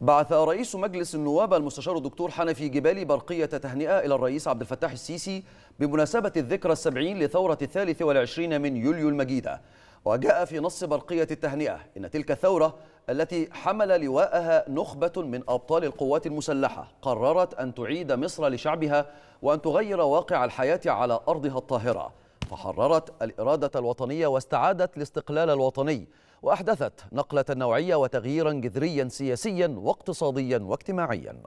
بعث رئيس مجلس النواب المستشار الدكتور حنفي جبالي برقية تهنئة إلى الرئيس عبد الفتاح السيسي بمناسبة الذكرى السبعين لثورة الثالث والعشرين من يوليو المجيدة وجاء في نص برقية التهنئة إن تلك الثورة التي حمل لواءها نخبة من أبطال القوات المسلحة قررت أن تعيد مصر لشعبها وأن تغير واقع الحياة على أرضها الطاهرة فحررت الإرادة الوطنية واستعادت الاستقلال الوطني وأحدثت نقلة نوعية وتغييرا جذريا سياسيا واقتصاديا واجتماعيا